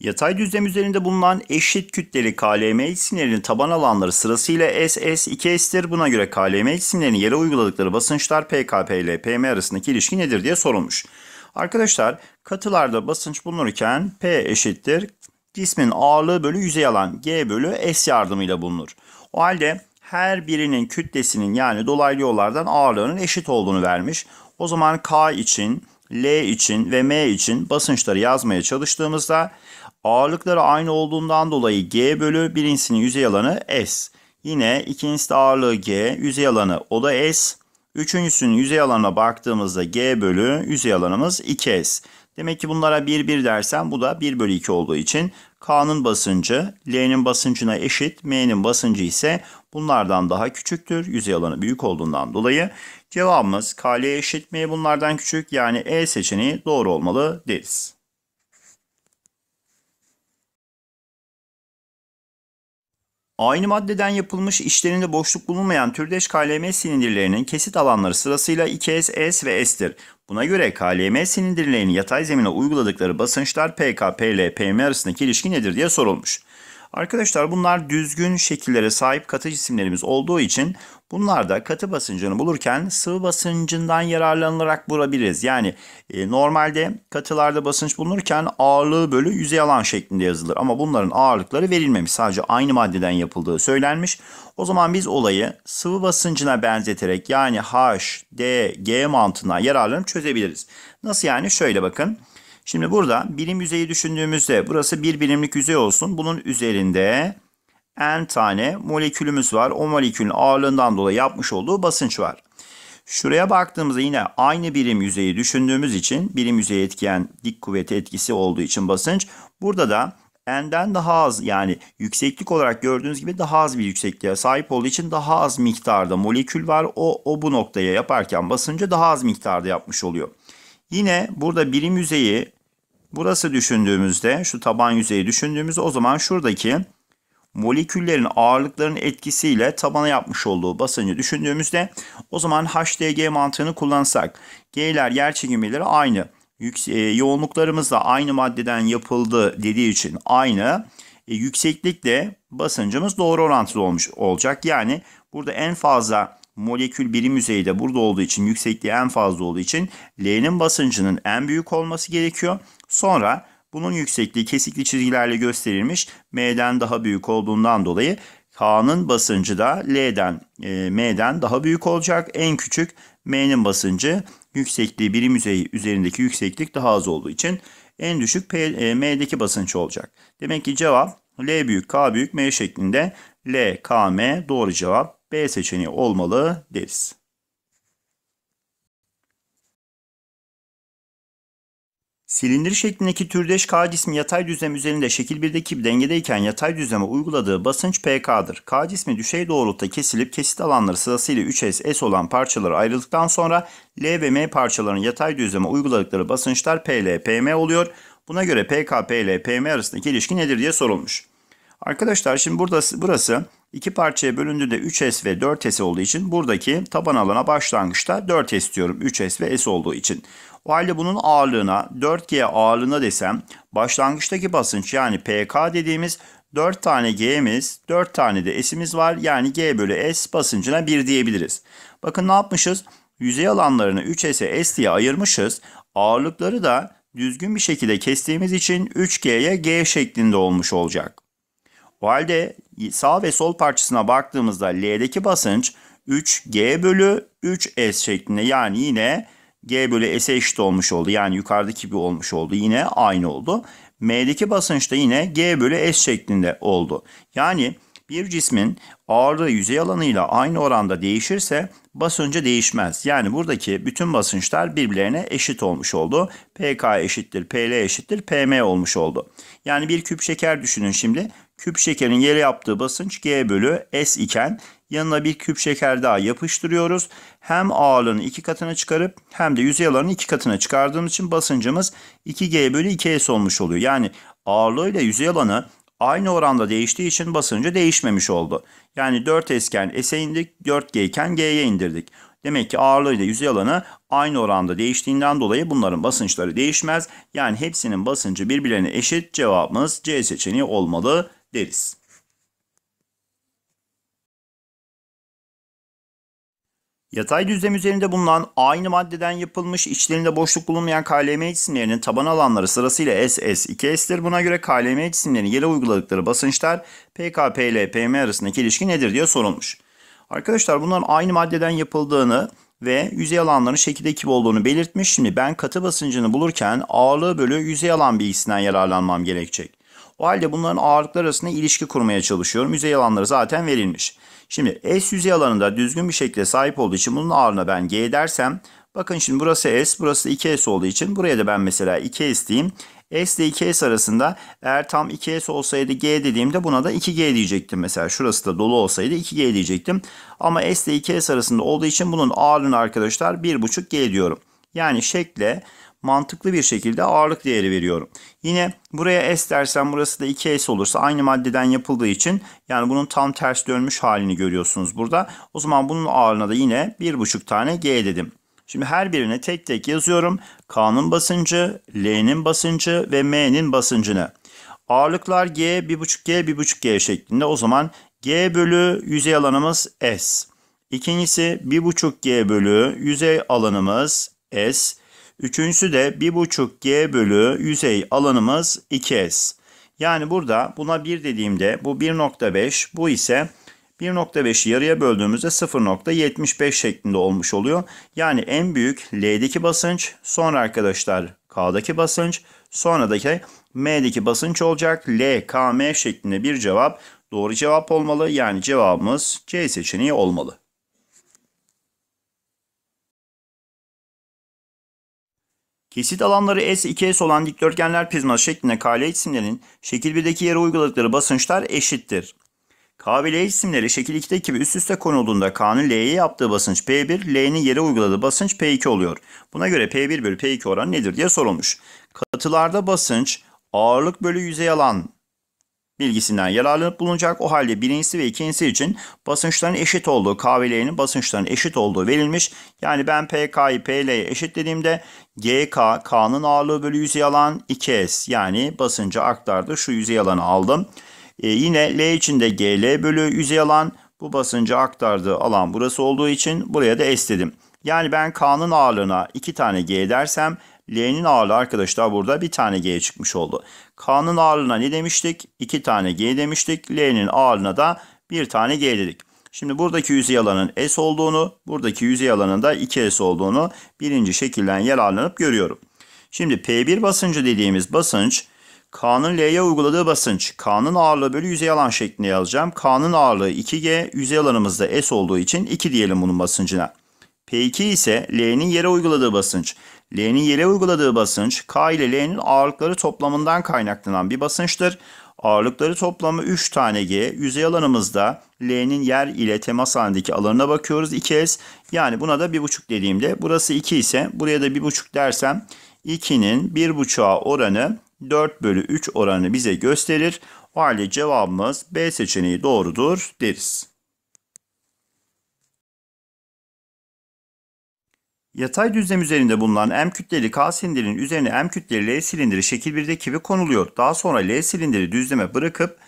Yatay düzlem üzerinde bulunan eşit kütleli KLM cisimlerinin taban alanları sırasıyla SS, 2S'tir. Buna göre KLM cisimlerinin yere uyguladıkları basınçlar PKP ile PM arasındaki ilişki nedir diye sorulmuş. Arkadaşlar katılarda basınç bulunurken P eşittir. Cismin ağırlığı bölü yüzey alan G bölü S yardımıyla bulunur. O halde her birinin kütlesinin yani dolaylı yollardan ağırlığının eşit olduğunu vermiş. O zaman K için L için ve M için basınçları yazmaya çalıştığımızda Ağırlıkları aynı olduğundan dolayı G bölü birincisinin yüzey alanı S. Yine ikincisi de ağırlığı G, yüzey alanı o da S. Üçüncüsünün yüzey alanına baktığımızda G bölü yüzey alanımız 2S. Demek ki bunlara 1 1 dersen bu da 1 bölü 2 olduğu için K'nın basıncı L'nin basıncına eşit, M'nin basıncı ise bunlardan daha küçüktür. Yüzey alanı büyük olduğundan dolayı cevabımız KL eşit M bunlardan küçük yani E seçeneği doğru olmalı deriz. Aynı maddeden yapılmış işlerinde boşluk bulunmayan türdeş KLM silindirlerinin kesit alanları sırasıyla 2S, S ve S'tir. Buna göre KLM silindirlerinin yatay zemine uyguladıkları basınçlar PK, PL, PM arasındaki ilişki nedir diye sorulmuş. Arkadaşlar bunlar düzgün şekillere sahip katı cisimlerimiz olduğu için bunlar da katı basıncını bulurken sıvı basıncından yararlanılarak bulabiliriz. Yani e, normalde katılarda basınç bulunurken ağırlığı bölü yüzey alan şeklinde yazılır. Ama bunların ağırlıkları verilmemiş sadece aynı maddeden yapıldığı söylenmiş. O zaman biz olayı sıvı basıncına benzeterek yani H, D, G mantığına yararlanıp çözebiliriz. Nasıl yani? Şöyle bakın. Şimdi burada birim yüzeyi düşündüğümüzde burası bir birimlik yüzey olsun. Bunun üzerinde n tane molekülümüz var. O molekülün ağırlığından dolayı yapmış olduğu basınç var. Şuraya baktığımızda yine aynı birim yüzeyi düşündüğümüz için birim yüzeye etkiyen dik kuvvet etkisi olduğu için basınç. Burada da n'den daha az yani yükseklik olarak gördüğünüz gibi daha az bir yüksekliğe sahip olduğu için daha az miktarda molekül var. O, o bu noktaya yaparken basıncı daha az miktarda yapmış oluyor. Yine burada birim yüzeyi Burası düşündüğümüzde şu taban yüzeyi düşündüğümüzde o zaman şuradaki moleküllerin ağırlıkların etkisiyle tabana yapmış olduğu basıncı düşündüğümüzde o zaman HDG mantığını kullansak G'ler yer çekimleri aynı. Yükse yoğunluklarımız da aynı maddeden yapıldı dediği için aynı. E, yükseklikle basıncımız doğru orantılı olmuş olacak. Yani burada en fazla molekül birim yüzeyde burada olduğu için yüksekliği en fazla olduğu için L'nin basıncının en büyük olması gerekiyor. Sonra bunun yüksekliği kesikli çizgilerle gösterilmiş. M'den daha büyük olduğundan dolayı K'nın basıncı da L'den, e, M'den daha büyük olacak. En küçük M'nin basıncı yüksekliği birim yüzeyi üzerindeki yükseklik daha az olduğu için en düşük P, e, M'deki basınç olacak. Demek ki cevap L büyük K büyük M şeklinde L, K, M doğru cevap B seçeneği olmalı deriz. Silindir şeklindeki türdeş kağıt cismi yatay düzlem üzerinde şekil 1'deki dengedeyken yatay düzleme uyguladığı basınç pK'dır. Kağıt cismi düşey doğrultuda kesilip kesit alanları sırasıyla 3S, S olan parçalara ayrıldıktan sonra L ve M parçalarının yatay düzleme uyguladıkları basınçlar PL, PM oluyor. Buna göre pK, PL, PM arasındaki ilişki nedir diye sorulmuş. Arkadaşlar şimdi burada burası İki parçaya bölündü de 3S ve 4S olduğu için buradaki taban alana başlangıçta 4S diyorum 3S ve S olduğu için. O halde bunun ağırlığına 4G ağırlığına desem başlangıçtaki basınç yani PK dediğimiz 4 tane G'miz 4 tane de S'imiz var. Yani G bölü S basıncına 1 diyebiliriz. Bakın ne yapmışız? Yüzey alanlarını 3S'e S diye ayırmışız. Ağırlıkları da düzgün bir şekilde kestiğimiz için 3G'ye G şeklinde olmuş olacak. O halde sağ ve sol parçasına baktığımızda L'deki basınç 3G bölü 3S şeklinde yani yine G bölü S'e eşit olmuş oldu. Yani yukarıdaki gibi olmuş oldu. Yine aynı oldu. M'deki basınç da yine G bölü S şeklinde oldu. Yani bir cismin ağırlığı yüzey alanıyla aynı oranda değişirse basıncı değişmez. Yani buradaki bütün basınçlar birbirlerine eşit olmuş oldu. PK eşittir PL eşittir PM olmuş oldu. Yani bir küp şeker düşünün şimdi. Küp şekerin yere yaptığı basınç G bölü S iken yanına bir küp şeker daha yapıştırıyoruz. Hem ağırlığını iki katına çıkarıp hem de yüzey alanını iki katına çıkardığımız için basıncımız 2G bölü 2S olmuş oluyor. Yani ağırlığıyla yüzey alanı aynı oranda değiştiği için basıncı değişmemiş oldu. Yani 4 s esken S'e indik, 4G iken G'ye indirdik. Demek ki ağırlığıyla yüzey alanı aynı oranda değiştiğinden dolayı bunların basınçları değişmez. Yani hepsinin basıncı birbirlerine eşit cevabımız C seçeneği olmalı deriz. Yatay düzlem üzerinde bulunan aynı maddeden yapılmış içlerinde boşluk bulunmayan KLM cisimlerinin taban alanları sırasıyla SS, 2S'tir. Buna göre KLM cisimlerinin yere uyguladıkları basınçlar PKP ile PM arasındaki ilişki nedir diye sorulmuş. Arkadaşlar bunların aynı maddeden yapıldığını ve yüzey alanların şekilde ekip olduğunu belirtmiş. Şimdi ben katı basıncını bulurken ağırlığı bölü yüzey alan bilgisinden yararlanmam gerekecek. O halde bunların ağırlıklar arasında ilişki kurmaya çalışıyorum. Yüzey alanları zaten verilmiş. Şimdi S yüzey alanında düzgün bir şekilde sahip olduğu için bunun ağırlığına ben G dersem bakın şimdi burası S burası 2S olduğu için buraya da ben mesela 2S diyeyim. S ile 2S arasında eğer tam 2S olsaydı G dediğimde buna da 2G diyecektim. Mesela şurası da dolu olsaydı 2G diyecektim. Ama S ile 2S arasında olduğu için bunun ağırlığını arkadaşlar 1,5G diyorum. Yani şekle mantıklı bir şekilde ağırlık değeri veriyorum. Yine buraya S dersem burası da 2S olursa aynı maddeden yapıldığı için yani bunun tam ters dönmüş halini görüyorsunuz burada. O zaman bunun ağırlığına da yine 1,5 tane G dedim. Şimdi her birine tek tek yazıyorum. K'nın basıncı, L'nin basıncı ve M'nin basıncını. Ağırlıklar G, 1,5G, 1,5G şeklinde. O zaman G bölü yüzey alanımız S. İkincisi 1,5G bölü yüzey alanımız S. Üçüncüsü de 1,5G bölü yüzey alanımız 2S. Yani burada buna 1 dediğimde bu 1.5 bu ise 1.5'i yarıya böldüğümüzde 0.75 şeklinde olmuş oluyor. Yani en büyük L'deki basınç sonra arkadaşlar K'daki basınç sonradaki M'deki basınç olacak. L, K, M şeklinde bir cevap doğru cevap olmalı. Yani cevabımız C seçeneği olmalı. Kesit alanları S2S olan dikdörtgenler prizma şeklinde KL cisimlerinin şekil 1'deki yere uyguladıkları basınçlar eşittir. K ve L cisimleri şekil 2'deki gibi üst üste konulduğunda K'nın L'ye yaptığı basınç P1, L'nin yere uyguladığı basınç P2 oluyor. Buna göre P1 bölü P2 oranı nedir diye sorulmuş. Katılarda basınç ağırlık bölü yüzey alan bilgisinden yararlanıp bulunacak. O halde birincisi ve ikincisi için basınçların eşit olduğu, KVL'nin basınçların eşit olduğu verilmiş. Yani ben PK'yı PL'ye eşitlediğimde GK, K'nın ağırlığı bölü yüzey alan 2S yani basıncı aktardı. Şu yüzey alanı aldım. E, yine L içinde GL bölü yüzey alan bu basıncı aktardığı alan burası olduğu için buraya da S dedim. Yani ben K'nın ağırlığına 2 tane G dersem L'nin ağırlığı arkadaşlar burada bir tane G çıkmış oldu. K'nın ağırlığına ne demiştik? 2 tane G demiştik. L'nin ağırlığına da bir tane G dedik. Şimdi buradaki yüzey alanın S olduğunu, buradaki yüzey alanın da 2S olduğunu birinci şekilden yararlanıp görüyorum. Şimdi P1 basıncı dediğimiz basınç K'nın L'ye uyguladığı basınç. K'nın ağırlığı bölü yüzey alan şeklinde yazacağım. K'nın ağırlığı 2G, yüzey alanımızda S olduğu için 2 diyelim bunun basıncına. P2 ise L'nin yere uyguladığı basınç. L'nin yere uyguladığı basınç K ile L'nin ağırlıkları toplamından kaynaklanan bir basınçtır. Ağırlıkları toplamı 3 tane G. Yüzey alanımızda L'nin yer ile temas halindeki alanına bakıyoruz 2S. Yani buna da 1,5 dediğimde burası 2 ise buraya da 1,5 dersem 2'nin 1,5'a oranı 4 bölü 3 oranını bize gösterir. O halde cevabımız B seçeneği doğrudur deriz. Yatay düzlem üzerinde bulunan M kütleli K silindirinin üzerine M kütleli L silindiri şekil 1'deki gibi konuluyor. Daha sonra L silindiri düzleme bırakıp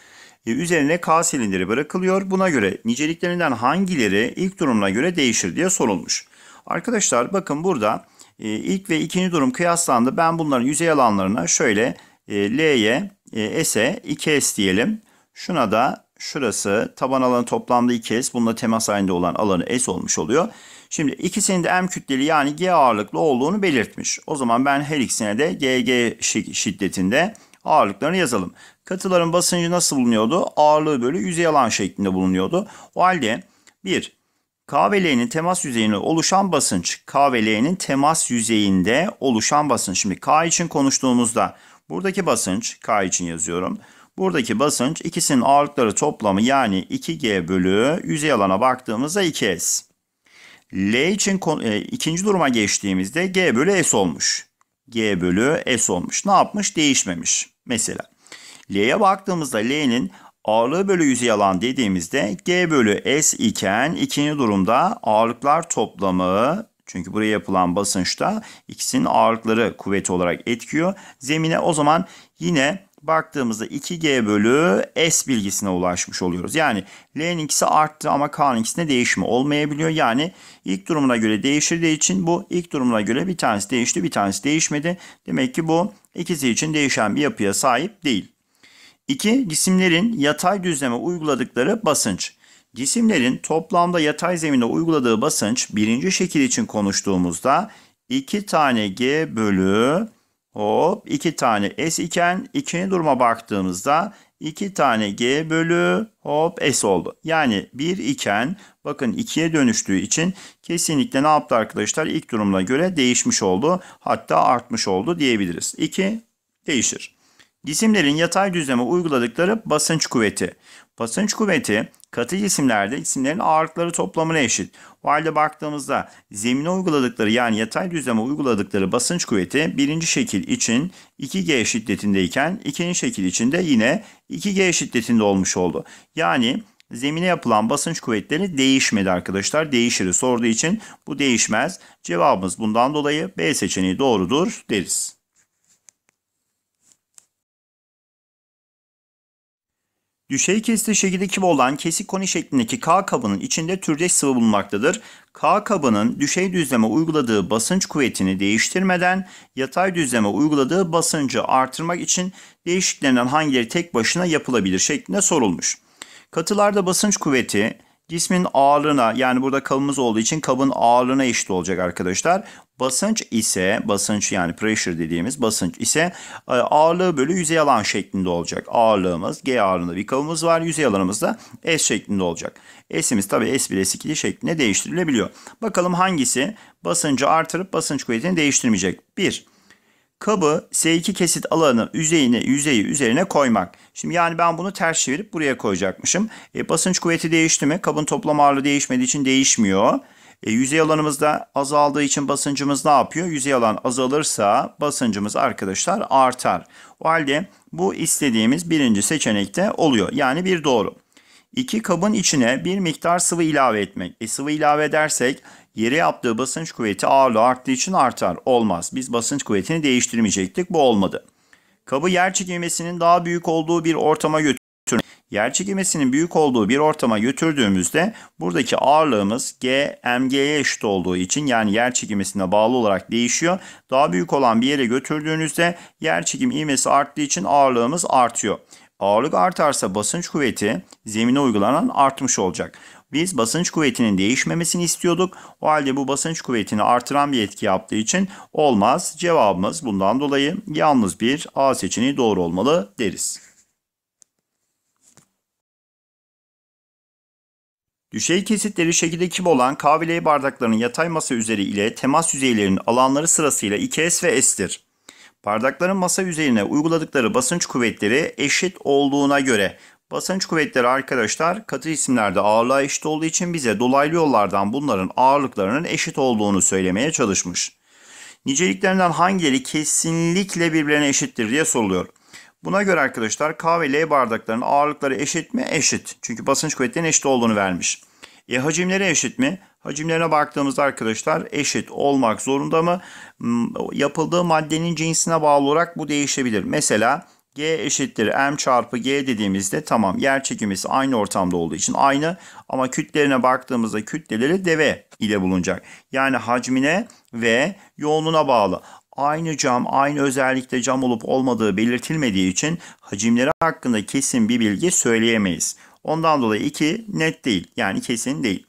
e, üzerine K silindiri bırakılıyor. Buna göre niceliklerinden hangileri ilk durumuna göre değişir diye sorulmuş. Arkadaşlar bakın burada e, ilk ve ikinci durum kıyaslandı. Ben bunların yüzey alanlarına şöyle e, L'ye e, S'e 2S diyelim. Şuna da şurası taban alanı toplamda 2S. Bununla temas halinde olan alanı S olmuş oluyor. Şimdi ikisinin de M kütleli yani G ağırlıklı olduğunu belirtmiş. O zaman ben her ikisine de GG şiddetinde ağırlıklarını yazalım. Katıların basıncı nasıl bulunuyordu? Ağırlığı bölü yüzey alan şeklinde bulunuyordu. O halde 1. K ve L'nin temas yüzeyine oluşan basınç. K ve L'nin temas yüzeyinde oluşan basınç. Şimdi K için konuştuğumuzda buradaki basınç K için yazıyorum. Buradaki basınç ikisinin ağırlıkları toplamı yani 2G bölü yüzey alana baktığımızda 2S. L için e, ikinci duruma geçtiğimizde G bölü S olmuş. G bölü S olmuş. Ne yapmış? Değişmemiş. Mesela L'ye baktığımızda L'nin ağırlığı bölü yüzey alan dediğimizde G bölü S iken ikinci durumda ağırlıklar toplamı çünkü buraya yapılan basınçta ikisinin ağırlıkları kuvveti olarak etkiyor. Zemine o zaman yine baktığımızda 2G bölü S bilgisine ulaşmış oluyoruz. Yani L'nin ikisi arttı ama K'nın ikisinde değişme olmayabiliyor. Yani ilk durumuna göre değişirdiği için bu ilk durumuna göre bir tanesi değişti bir tanesi değişmedi. Demek ki bu ikisi için değişen bir yapıya sahip değil. 2. Cisimlerin yatay düzleme uyguladıkları basınç. Cisimlerin toplamda yatay zemine uyguladığı basınç birinci şekil için konuştuğumuzda 2 tane G bölü Hop 2 tane S iken ikinci duruma baktığımızda 2 tane G bölü hop S oldu. Yani 1 iken bakın 2'ye dönüştüğü için kesinlikle ne yaptı arkadaşlar? İlk durumuna göre değişmiş oldu. Hatta artmış oldu diyebiliriz. 2 değişir. Cisimlerin yatay düzleme uyguladıkları basınç kuvveti. Basınç kuvveti katı cisimlerde cisimlerin ağırlıkları toplamına eşit. O halde baktığımızda zemine uyguladıkları yani yatay düzleme uyguladıkları basınç kuvveti birinci şekil için 2G şiddetindeyken ikinci şekil için de yine 2G şiddetinde olmuş oldu. Yani zemine yapılan basınç kuvvetleri değişmedi arkadaşlar. Değişiri sorduğu için bu değişmez. Cevabımız bundan dolayı B seçeneği doğrudur deriz. Düşey kesti şekildeki olan kesik koni şeklindeki K kabının içinde türdeş sıvı bulunmaktadır. K kabının düşey düzleme uyguladığı basınç kuvvetini değiştirmeden yatay düzleme uyguladığı basıncı artırmak için değişiklerinden hangileri tek başına yapılabilir şeklinde sorulmuş. Katılarda basınç kuvveti Cismin ağırlığına yani burada kabımız olduğu için kabın ağırlığına eşit olacak arkadaşlar. Basınç ise basınç yani pressure dediğimiz basınç ise e, ağırlığı bölü yüzey alan şeklinde olacak. Ağırlığımız G ağırlığında bir kabımız var. Yüzey alanımız da S şeklinde olacak. S'imiz tabi S1 S2 şeklinde değiştirilebiliyor. Bakalım hangisi basıncı artırıp basınç kuvvetini değiştirmeyecek. 1 kabı S2 kesit alanı yüzeyine yüzeyi üzerine koymak. Şimdi yani ben bunu ters çevirip buraya koyacakmışım. E, basınç kuvveti değişti mi? Kabın toplam ağırlığı değişmediği için değişmiyor. E, yüzey alanımız da azaldığı için basıncımız ne yapıyor? Yüzey alan azalırsa basıncımız arkadaşlar artar. O halde bu istediğimiz birinci seçenekte oluyor. Yani bir doğru. İki kabın içine bir miktar sıvı ilave etmek. E, sıvı ilave edersek Yere yaptığı basınç kuvveti ağırlığı arttığı için artar. Olmaz. Biz basınç kuvvetini değiştirmeyecektik. Bu olmadı. Kabı yer çekilmesinin daha büyük olduğu bir ortama götür. Yer çekilmesinin büyük olduğu bir ortama götürdüğümüzde buradaki ağırlığımız G, MG'ye eşit olduğu için yani yer çekilmesine bağlı olarak değişiyor. Daha büyük olan bir yere götürdüğünüzde yer çekim ivmesi arttığı için ağırlığımız artıyor. Ağırlık artarsa basınç kuvveti zemine uygulanan artmış olacak. Biz basınç kuvvetinin değişmemesini istiyorduk. O halde bu basınç kuvvetini artıran bir etki yaptığı için olmaz. Cevabımız bundan dolayı yalnız bir A seçeneği doğru olmalı deriz. Düşey kesitleri şekilde kim olan K bardaklarının yatay masa üzeri ile temas yüzeylerinin alanları sırasıyla 2S ve S'tir. Bardakların masa üzerine uyguladıkları basınç kuvvetleri eşit olduğuna göre Basınç kuvvetleri arkadaşlar katı cisimlerde ağırlığa eşit olduğu için bize dolaylı yollardan bunların ağırlıklarının eşit olduğunu söylemeye çalışmış. Niceliklerinden hangileri kesinlikle birbirine eşittir diye soruluyor. Buna göre arkadaşlar K ve L bardaklarının ağırlıkları eşit mi? Eşit. Çünkü basınç kuvvetlerinin eşit olduğunu vermiş. E hacimleri eşit mi? Hacimlerine baktığımızda arkadaşlar eşit olmak zorunda mı? Hmm, yapıldığı maddenin cinsine bağlı olarak bu değişebilir. Mesela G eşittir M çarpı G dediğimizde tamam yer çekimisi aynı ortamda olduğu için aynı ama kütlerine baktığımızda kütleleri deve ile bulunacak. Yani hacmine ve yoğunluğuna bağlı. Aynı cam, aynı özellikte cam olup olmadığı belirtilmediği için hacimleri hakkında kesin bir bilgi söyleyemeyiz. Ondan dolayı 2 net değil yani kesin değil.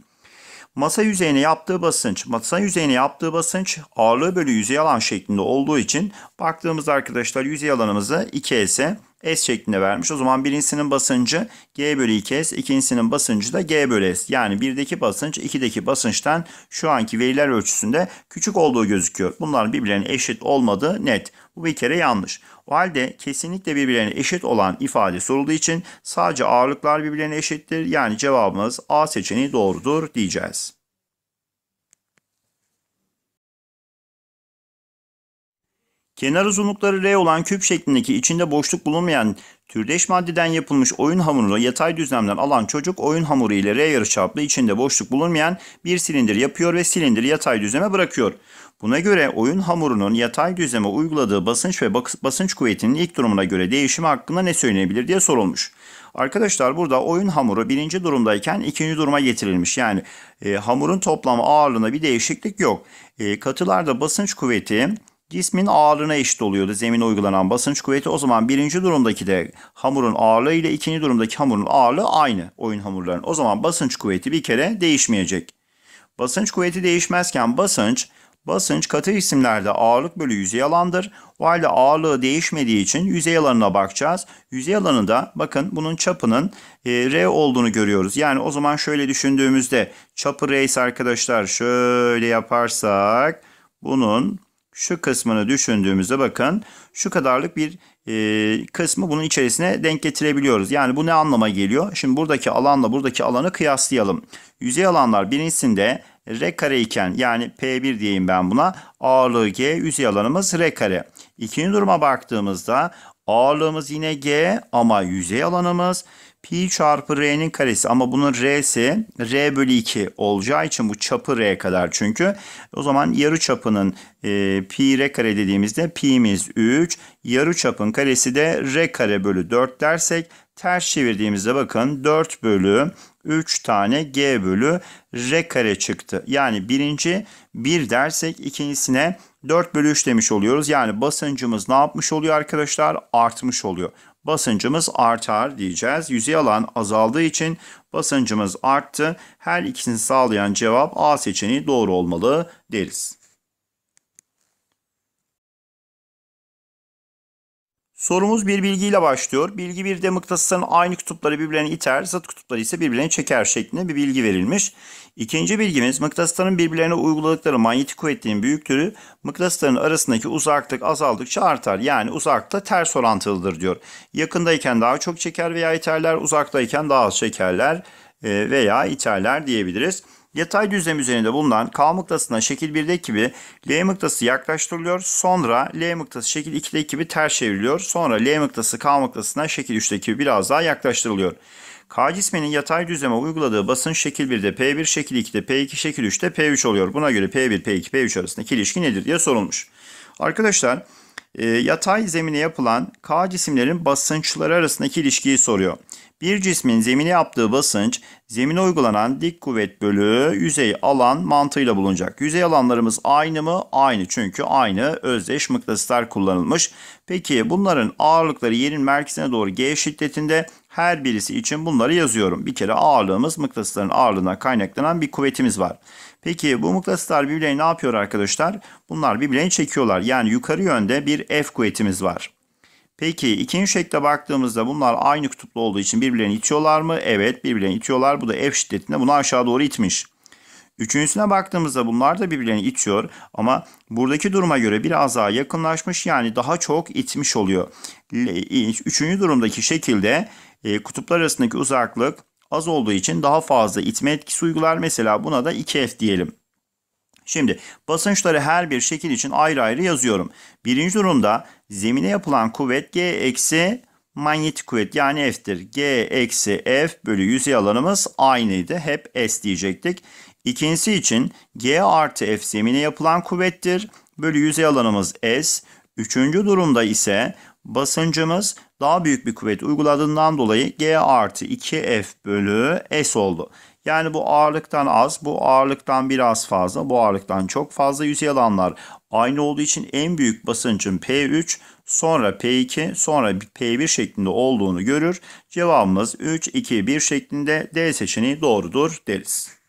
Masa yüzeyine yaptığı basınç, masa yüzeyine yaptığı basınç ağırlığı bölü yüzey alan şeklinde olduğu için baktığımız arkadaşlar yüzey alanımızı 2S S şeklinde vermiş. O zaman birincisinin basıncı G bölü 2 S, ikincisinin basıncı da G bölü S. Yani 1'deki basınç 2'deki basınçtan şu anki veriler ölçüsünde küçük olduğu gözüküyor. Bunların birbirlerine eşit olmadığı net. Bu bir kere yanlış. O halde kesinlikle birbirlerine eşit olan ifade sorulduğu için sadece ağırlıklar birbirlerine eşittir. Yani cevabımız A seçeneği doğrudur diyeceğiz. Kenar uzunlukları R olan küp şeklindeki içinde boşluk bulunmayan türdeş maddeden yapılmış oyun hamurunu yatay düzlemden alan çocuk oyun hamuru ile R yarıçaplı içinde boşluk bulunmayan bir silindir yapıyor ve silindiri yatay düzleme bırakıyor. Buna göre oyun hamurunun yatay düzleme uyguladığı basınç ve basınç kuvvetinin ilk durumuna göre değişimi hakkında ne söylenebilir diye sorulmuş. Arkadaşlar burada oyun hamuru birinci durumdayken ikinci duruma getirilmiş. Yani e, hamurun toplam ağırlığına bir değişiklik yok. E, katılarda basınç kuvveti cismin ağırlığına eşit oluyordu zemine uygulanan basınç kuvveti. O zaman birinci durumdaki de hamurun ağırlığı ile ikinci durumdaki hamurun ağırlığı aynı oyun hamurlarının. O zaman basınç kuvveti bir kere değişmeyecek. Basınç kuvveti değişmezken basınç, basınç katı isimlerde ağırlık bölü yüzey alandır. O halde ağırlığı değişmediği için yüzey alanına bakacağız. Yüzey alanı da bakın bunun çapının e, R olduğunu görüyoruz. Yani o zaman şöyle düşündüğümüzde çapı R ise arkadaşlar şöyle yaparsak bunun şu kısmını düşündüğümüzde bakın şu kadarlık bir e, kısmı bunun içerisine denk getirebiliyoruz. Yani bu ne anlama geliyor? Şimdi buradaki alanla buradaki alanı kıyaslayalım. Yüzey alanlar birincisinde R kare iken yani P1 diyeyim ben buna ağırlığı G yüzey alanımız R kare. İkinci duruma baktığımızda ağırlığımız yine G ama yüzey alanımız pi çarpı r'nin karesi ama bunun r'si r bölü 2 olacağı için bu çapı r kadar çünkü. O zaman yarı çapının e, pi r kare dediğimizde pi'miz 3, yarı çapın karesi de r kare bölü 4 dersek ters çevirdiğimizde bakın 4 bölü 3 tane g bölü r kare çıktı. Yani birinci 1 dersek ikincisine 4 bölü 3 demiş oluyoruz. Yani basıncımız ne yapmış oluyor arkadaşlar? Artmış oluyor basıncımız artar diyeceğiz. Yüzey alan azaldığı için basıncımız arttı. Her ikisini sağlayan cevap A seçeneği doğru olmalı deriz. Sorumuz bir bilgiyle başlıyor. Bilgi bir de mıknatısların aynı kutupları birbirlerini iter, zıt kutupları ise birbirlerini çeker şeklinde bir bilgi verilmiş. İkinci bilgimiz mıknatısların birbirlerine uyguladıkları manyetik kuvvetlerin büyüklüğü mıknatısların arasındaki uzaklık azaldıkça artar. Yani uzakta ters orantılıdır diyor. Yakındayken daha çok çeker veya iterler, uzaktayken daha az çekerler e, veya iterler diyebiliriz. Yatay düzlem üzerinde bulunan K mıknatısına şekil 1'deki gibi L mıknatısı yaklaştırılıyor. Sonra L mıknatısı şekil 2'deki gibi ters çevriliyor. Sonra L mıknatısı K mıknatısına şekil 3'deki gibi biraz daha yaklaştırılıyor. K cisminin yatay düzleme uyguladığı basınç şekil 1'de P1, şekil 2'de P2, şekil 3'te P3 oluyor. Buna göre P1, P2, P3 arasındaki ilişki nedir diye sorulmuş. Arkadaşlar e, yatay zemine yapılan K cisimlerin basınçları arasındaki ilişkiyi soruyor. Bir cismin zemine yaptığı basınç, zemine uygulanan dik kuvvet bölü yüzey alan mantığıyla bulunacak. Yüzey alanlarımız aynı mı? Aynı çünkü aynı özdeş mıknatıslar kullanılmış. Peki bunların ağırlıkları yerin merkezine doğru G şiddetinde her birisi için bunları yazıyorum. Bir kere ağırlığımız mıknatısların ağırlığına kaynaklanan bir kuvvetimiz var. Peki bu mıknatıslar birbirlerini ne yapıyor arkadaşlar? Bunlar birbirlerini çekiyorlar. Yani yukarı yönde bir F kuvvetimiz var. Peki ikinci şekle baktığımızda bunlar aynı kutuplu olduğu için birbirlerini itiyorlar mı? Evet birbirlerini itiyorlar. Bu da F şiddetinde bunu aşağı doğru itmiş. Üçüncüsüne baktığımızda bunlar da birbirlerini itiyor ama buradaki duruma göre biraz daha yakınlaşmış yani daha çok itmiş oluyor. Üçüncü durumdaki şekilde e, kutuplar arasındaki uzaklık az olduğu için daha fazla itme etkisi uygular. Mesela buna da 2F diyelim. Şimdi basınçları her bir şekil için ayrı ayrı yazıyorum. Birinci durumda zemine yapılan kuvvet G eksi manyetik kuvvet yani F'tir. G eksi F bölü yüzey alanımız aynıydı. Hep S diyecektik. İkincisi için G artı F zemine yapılan kuvvettir. Bölü yüzey alanımız S. Üçüncü durumda ise basıncımız daha büyük bir kuvvet uyguladığından dolayı G artı 2F bölü S oldu. Yani bu ağırlıktan az, bu ağırlıktan biraz fazla, bu ağırlıktan çok fazla yüzey alanlar aynı olduğu için en büyük basıncın P3 sonra P2 sonra P1 şeklinde olduğunu görür. Cevabımız 3, 2, 1 şeklinde D seçeneği doğrudur deriz.